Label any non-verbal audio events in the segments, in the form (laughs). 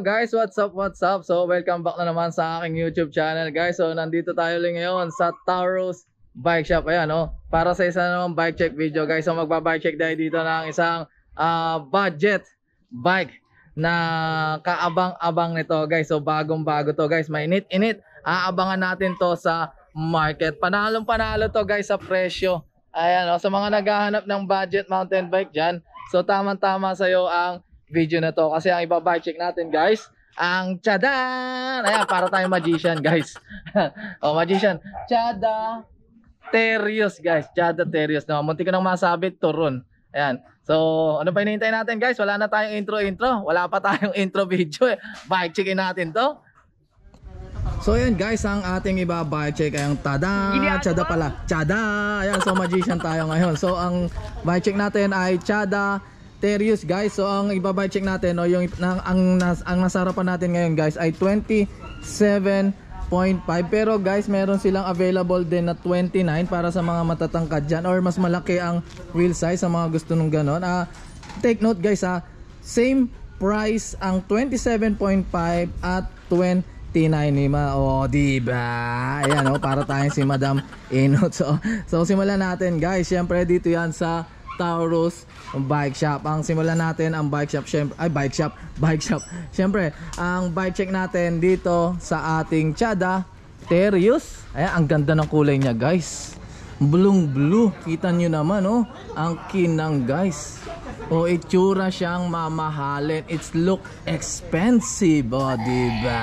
guys, what's up, what's up? So welcome back na naman sa aking YouTube channel guys. So nandito tayo ulit ngayon sa Taurus Bike Shop. Ayan no? Oh. para sa isa namang bike check video guys. So magba-bike check tayo dito ng isang uh, budget bike na kaabang-abang nito guys. So bagong-bago to guys, mainit-init. Aabangan natin to sa market. Panalong-panalo to guys sa presyo. Ayan no? Oh. sa mga naghahanap ng budget mountain bike dyan. So tamang-tama sa'yo ang video na to. Kasi ang iba check natin guys, ang chada Ayan, para tayong magician guys. (laughs) oh magician. Chada Terios guys. Chada Terios. No, munti ko nang masabit turon. Ayan. So, ano pa hinihintay natin guys? Wala na tayong intro-intro. Wala pa tayong (laughs) intro video eh. Bike checkin natin to. So ayan guys, ang ating iba bike check ay ang tada, chada pala, chada. Ayan, so magician tayo ngayon. So ang bike check natin ay chada Terius guys. So ang ibabay check natin o yung ang ang, nas, ang nasarapan natin ngayon guys ay 27.5 pero guys meron silang available din na 29 para sa mga matatangkad dyan or mas malaki ang wheel size sa mga gusto ng ganon ah, take note guys ha ah, same price ang 27.5 at 29 lima. O, oh, ba? Ayan, oh, para tayong si Madam Inot. (laughs) So, so simulan natin guys. Syempre dito yan sa Taurus Bike Shop. Ang simulan natin ang bike shop syempre, ay bike shop, (laughs) bike shop. Syempre, ang bike check natin dito sa ating Chada Terius. Ay, ang ganda ng kulay niya, guys. Blue blue. Kita niyo naman, oh. Ang kinang, guys. O oh, itsura siyang mamahalin. It's look expensive, oh, di ba?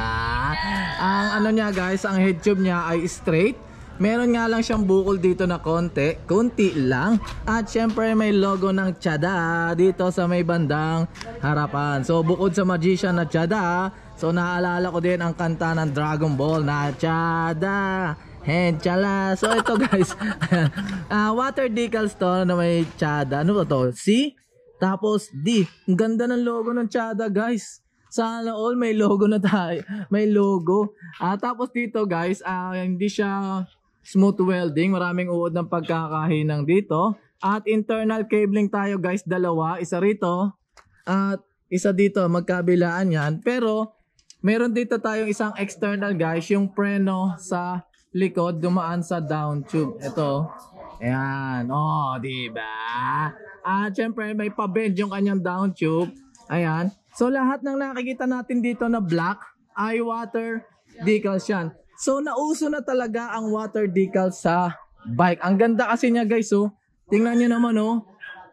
Ang ano niya, guys, ang head tube niya ay straight Meron nga lang siyang bukol dito na konti, konti lang. At syempre may logo ng Chada dito sa may bandang harapan. So bukod sa magician na Chada, so naalala ko din ang kanta ng Dragon Ball na Chada. Henchala. So ito (laughs) guys, uh, water decals to na may Chada. Ano ba to? C? Tapos D. Ang ganda ng logo ng Chada guys sana all may logo na tayo. May logo. Ah, tapos dito guys, ah, hindi siya smooth welding, maraming uod ng pagkakahinang dito. At internal cabling tayo guys, dalawa, isa rito at isa dito, magkabilaan yan. Pero meron dito tayong isang external guys, yung preno sa likod dumaan sa down tube. Ito. Ayan. Oh, di ba? At syempre may pabend yung kanyang down tube. Ayan. So lahat ng nakikita natin dito na black eye water decals yan. So nauso na talaga ang water decal sa bike. Ang ganda kasi niya guys oh. Tingnan niyo naman oh.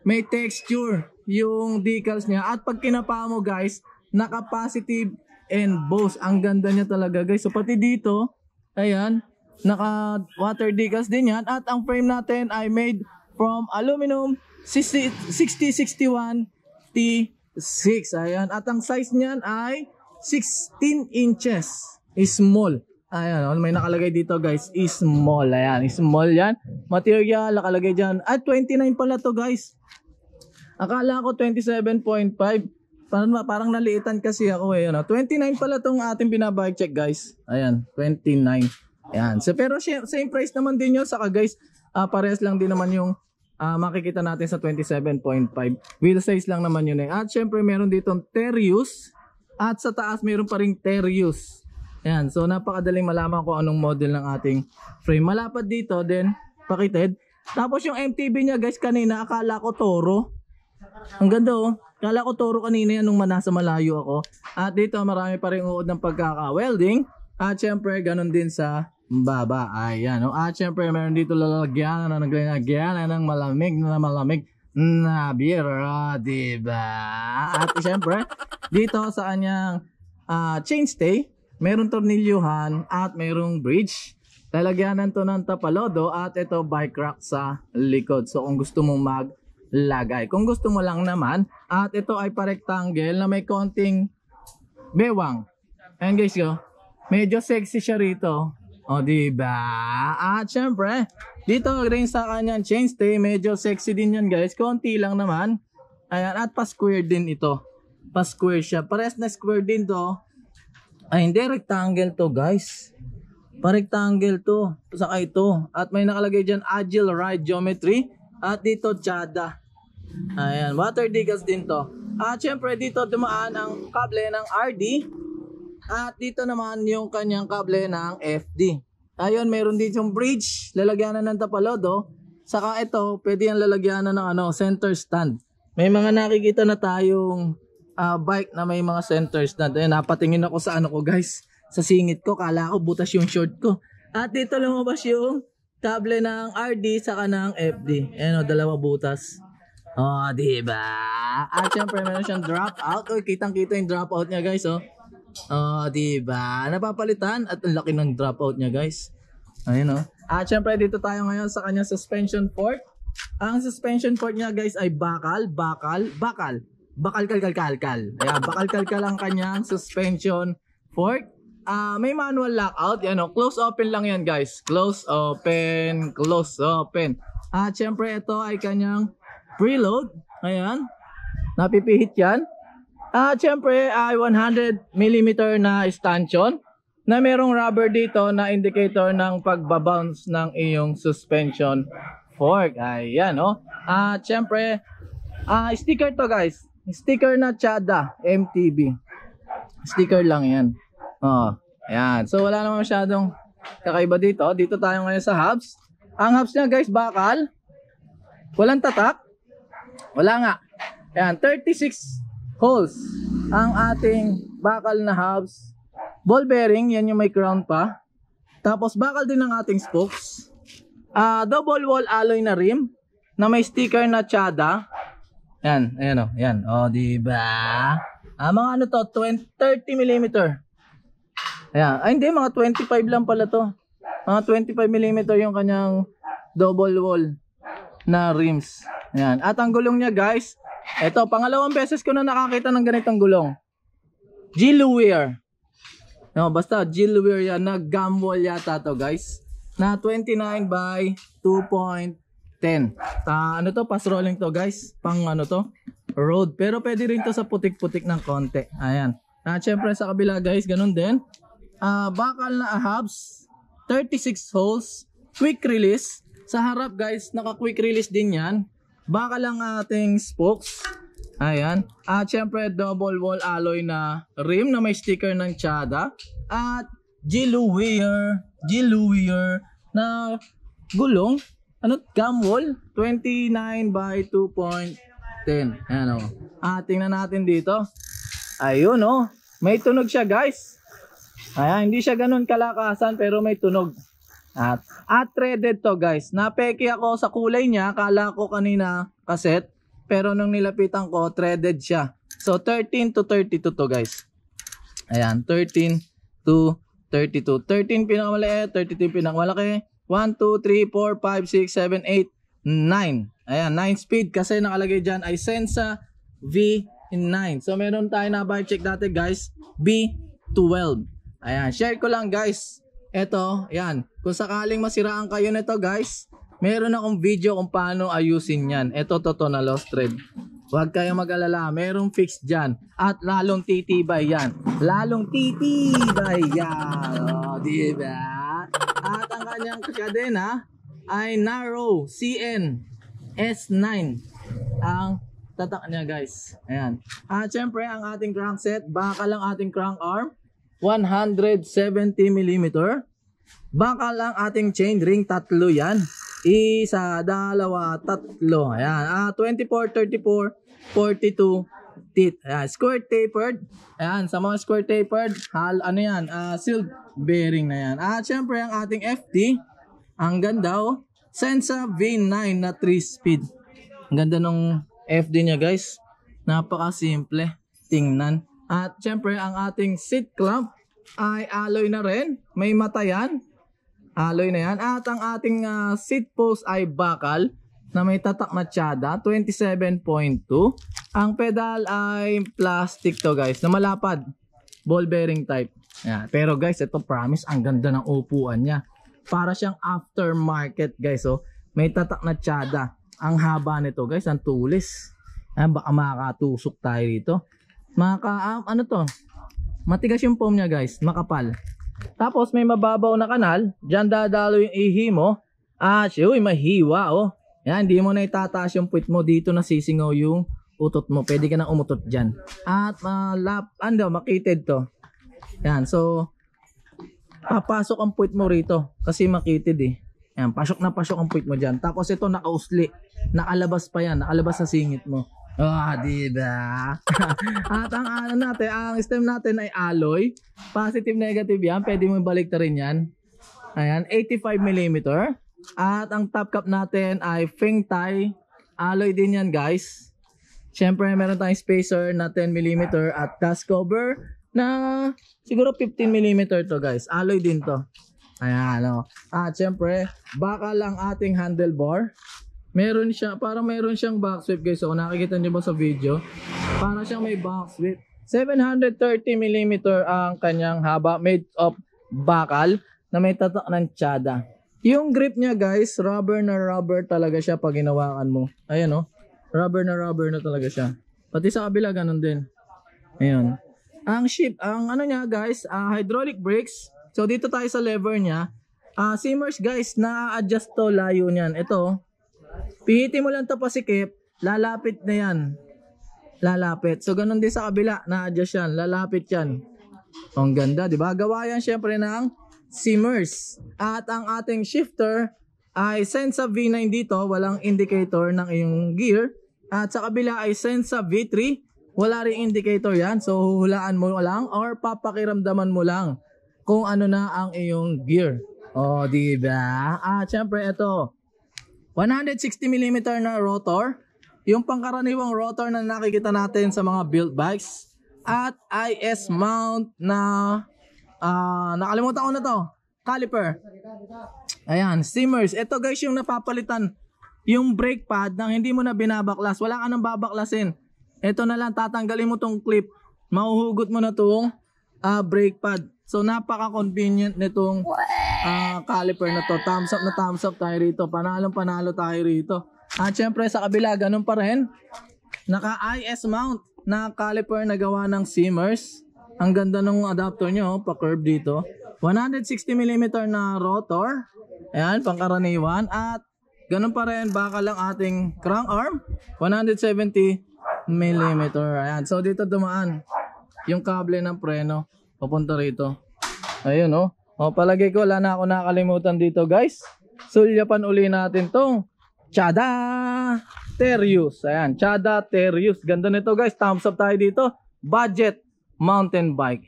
May texture yung decals niya. At pag kinapa mo guys, naka-positive and Bose. Ang ganda niya talaga guys. So pati dito, ayan, naka water decals din yan. At ang frame natin ay made from aluminum 6061 T6. Ayan. At ang size niyan ay 16 inches. Is small. Ayan, oh, may nakalagay dito guys, is small. Ayan, is small yan. Material, nakalagay dyan. At ah, 29 pala to guys. Akala ko 27.5. Parang, parang naliitan kasi ako eh. Ano? 29 pala tong ating binabike check guys. Ayan, 29. Ayan. So, pero same price naman din yun. Saka guys, uh, parehas lang din naman yung uh, makikita natin sa 27.5. Wheel size lang naman yun eh. At syempre meron dito Terius. At sa taas meron pa ring Terius. Ayan, so napakadaling malaman ko anong model ng ating frame. Malapad dito, then pakitid. Tapos yung MTB niya guys kanina, akala ko Toro. Ang ganda oh. Akala ko Toro kanina yan nung manasa malayo ako. At dito marami pa rin uod ng pagkaka-welding. At syempre, ganun din sa baba. Ayan oh. At syempre, meron dito lalagyan na ano, naglagyan ano, ng malamig na malamig na bira, ah, diba? At syempre, dito sa anyang uh, ah, chain merong tornilyuhan at merong bridge. Lalagyanan to ng tapalodo at ito bike rack sa likod. So kung gusto mong maglagay. Kung gusto mo lang naman at ito ay pa na may konting bewang. Ayan guys ko. Oh. Medyo sexy siya rito. O diba? At syempre, dito rin sa kanyang chainstay, medyo sexy din yan guys. Konti lang naman. Ayan, at pa-square din ito. Pa-square siya. Pares na square din to ay, hindi. Rectangle to, guys. pa to. Saka ito. At may nakalagay dyan, agile ride geometry. At dito, chada. Ayan. Water digas din to. At syempre, dito dumaan ang kable ng RD. At dito naman yung kanyang kable ng FD. Ayun, meron din yung bridge. Lalagyanan ng tapalod, oh. Saka ito, pwede yan lalagyanan ng ano, center stand. May mga nakikita na tayong uh, bike na may mga centers na doon. Napatingin ako sa ano ko guys, sa singit ko. Kala ko butas yung short ko. At dito lumabas yung table ng RD saka ng FD. Ayan o, dalawa butas. Oh, di ba? At syempre meron siyang dropout. Uy, kitang-kita yung dropout niya guys oh. Oh, di ba? Napapalitan at ang laki ng dropout niya guys. Ayun oh. At syempre dito tayo ngayon sa kanyang suspension fork. Ang suspension fork niya guys ay bakal, bakal, bakal bakal-kal-kal-kal. Ayan, bakal-kal-kal ang kanyang suspension fork. Uh, ah, may manual lockout. Yan, oh, close open lang yan guys. Close open, close open. At syempre ito ay kanyang preload. Ayan, napipihit yan. At syempre ay 100mm na stanchion na merong rubber dito na indicator ng pagbabounce ng iyong suspension fork. Ayan, oh. At syempre, uh, sticker to guys. Sticker na Chada MTB. Sticker lang 'yan. Oh, ayan. So wala namang masyadong kakaiba dito. Dito tayo ngayon sa hubs. Ang hubs niya guys, bakal. Walang tatak. Wala nga. Ayan, 36 holes ang ating bakal na hubs. Ball bearing, yan yung may crown pa. Tapos bakal din ng ating spokes. Uh, double wall alloy na rim na may sticker na Chada. Yan, ayan o. Yan. O, di ba? Ah, mga ano to, 20, 30 mm. Ayan. Ay, hindi, mga 25 lang pala to. Mga 25 mm yung kanyang double wall na rims. Ayan. At ang gulong niya, guys, ito, pangalawang beses ko na nakakita ng ganitong gulong. Gilwear. No, basta Gilwear yan na gamwall yata to, guys. Na 29 by 2. 10. Ta ah, ano to, fast rolling to guys. Pang ano to, road. Pero pwede rin to sa putik-putik ng konti. Ayan. At ah, syempre sa kabila guys, ganun din. Uh, bakal na ahabs, 36 holes, quick release. Sa harap guys, naka quick release din yan. Baka lang ating spokes. Ayan. At syempre double wall alloy na rim na may sticker ng Chada. At Gilouier, Gilouier na gulong ano, cam wall? 29 by 2.10. Ayan o. Oh. Ah, tingnan natin dito. Ayun o. Oh. May tunog siya guys. Ayan, hindi siya ganun kalakasan pero may tunog. At, at threaded to guys. Napeki ako sa kulay niya. Kala ko kanina kaset. Pero nung nilapitan ko, threaded siya. So 13 to 32 to guys. Ayan, 13 to 32. 13 pinakamaliit, 32 pinakamalaki. 1, 2, 3, 4, 5, 6, 7, 8, 9. Ayan, 9 speed kasi nakalagay dyan ay Sensa V9. So meron tayo na bike check dati guys, B12. Ayan, share ko lang guys. Ito, ayan. Kung sakaling masiraan kayo nito guys, meron akong video kung paano ayusin yan. Ito totoo na lost thread. Huwag kayong mag-alala, merong fix dyan. At lalong titibay yan. Lalong titibay yan. O, oh, diba? At ang kanyang kadena ay narrow CN S9 ang tatak niya guys. Ayan. At syempre ang ating crank set, bakal lang ating crank arm 170 mm. Bakal ang ating chainring tatlo 'yan. Isa, dalawa, tatlo. Ayan. Ah, 24, 34, 42, teeth. Ayan, ah, square tapered. Ayan, sa mga square tapered, hal, ano yan, uh, sealed bearing na yan. At syempre, ang ating FT, ang ganda oh, Sensa V9 na 3-speed. Ang ganda ng FD niya guys. Napaka-simple, Tingnan. At syempre, ang ating seat clamp ay alloy na rin. May mata yan. Alloy na yan. At ang ating uh, seat post ay bakal na may tatak na tsada, 27.2. Ang pedal ay plastic to guys, na malapad. Ball bearing type. Ayan. Pero guys, ito promise, ang ganda ng upuan niya. Para siyang aftermarket guys. Oh. may tatak na tsada. Ang haba nito guys, ang tulis. Ay, baka makakatusok tayo dito. Maka, ah, ano to? Matigas yung foam niya guys, makapal. Tapos may mababaw na kanal, dyan dadalo yung ihi mo. Ah, siya, uy, mahiwa oh. Yan, hindi mo na itataas yung puwit mo. Dito na sisingaw yung utot mo. Pwede ka na umutot dyan. At uh, lap, ano, makitid to. Yan, so papasok ang puwit mo rito kasi makitid eh. Yan, pasok na pasok ang puwit mo dyan. Tapos ito nakausli. Nakalabas pa yan. Nakalabas sa singit mo. Ah, oh, di ba? (laughs) At ang ano natin, ang stem natin ay alloy. Positive, negative yan. Pwede mo ibalik na rin yan. Ayan, 85 mm. At ang top cap natin ay Feng Tai. Alloy din yan guys. Siyempre meron tayong spacer na 10mm at cast cover na siguro 15mm to guys. Alloy din to. Ayan o. Oh. At siyempre baka lang ating handlebar. Meron siya, parang meron siyang box sweep guys. So kung nakikita nyo ba sa video, parang siyang may box sweep. 730mm ang kanyang haba made of bakal na may tatak ng tsada. Yung grip niya guys, rubber na rubber talaga siya pag hinawakan mo. Ayan oh. Rubber na rubber na talaga siya. Pati sa kabila ganun din. Ayan. Ang ship, ang ano niya guys, uh, hydraulic brakes. So dito tayo sa lever niya. Uh, simmers guys, na-adjust to layo niyan. Ito. Oh. Pihiti mo lang to pasikip, lalapit na yan. Lalapit. So ganun din sa kabila, na-adjust yan. Lalapit yan. Ang ganda, di ba? Gawa yan syempre ng Simmers. At ang ating shifter ay Sensa V9 dito, walang indicator ng iyong gear. At sa kabila ay Sensa V3, wala rin indicator yan. So huhulaan mo lang or papakiramdaman mo lang kung ano na ang iyong gear. O, oh, di ba? Ah, syempre ito. 160mm na rotor. Yung pangkaraniwang rotor na nakikita natin sa mga built bikes. At IS mount na Ah, nakalimutan ko na to. Caliper. Ayan, simmers. Ito guys yung napapalitan yung brake pad nang hindi mo na binabaklas. Wala ka nang babaklasin. Ito na lang tatanggalin mo tong clip. Mahuhugot mo na tong uh, brake pad. So napaka-convenient nitong uh, caliper na to. Thumbs up na thumbs up tayo rito. Panalong panalo tayo rito. At syempre sa kabila ganun pa rin. Naka IS mount na caliper na gawa ng Simmers. Ang ganda ng adapter nyo, oh, pa-curve dito. 160mm na rotor. Ayan, pangkaraniwan. At ganun pa rin, baka lang ating crank arm. 170mm. Ayan, so dito dumaan yung kable ng preno. Papunta rito. Ayun, oh. O, oh, palagi ko, wala na ako nakalimutan dito, guys. Sulyapan uli natin tong Chada Terius. Ayan, Chada Terius. Ganda nito, guys. Thumbs up tayo dito. Budget mountain bike.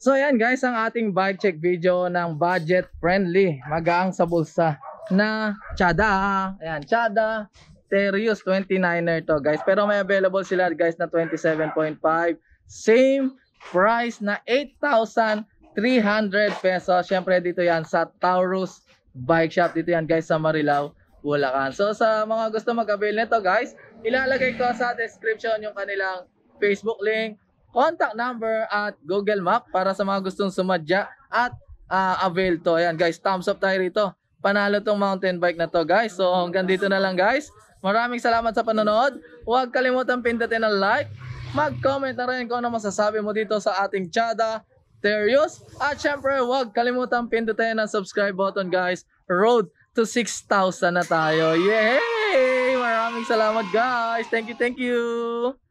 So ayan guys, ang ating bike check video ng budget friendly, magaang sa bulsa na Chada. Ayan, Chada Terios 29er to guys. Pero may available sila guys na 27.5. Same price na 8,300 pesos. Syempre dito yan sa Taurus Bike Shop. Dito yan guys sa Marilao, Bulacan. So sa mga gusto mag-avail nito guys, ilalagay ko sa description yung kanilang Facebook link, contact number at Google Map para sa mga gustong sumadya at uh, avail to. Ayan guys, thumbs up tayo rito. Panalo tong mountain bike na to guys. So hanggang dito na lang guys. Maraming salamat sa panonood. Huwag kalimutan pindutin ang like. Mag-comment na rin kung ano masasabi mo dito sa ating Chada Terios. At syempre, huwag kalimutan pindutin ang subscribe button guys. Road to 6,000 na tayo. Yay! Maraming salamat guys. Thank you, thank you.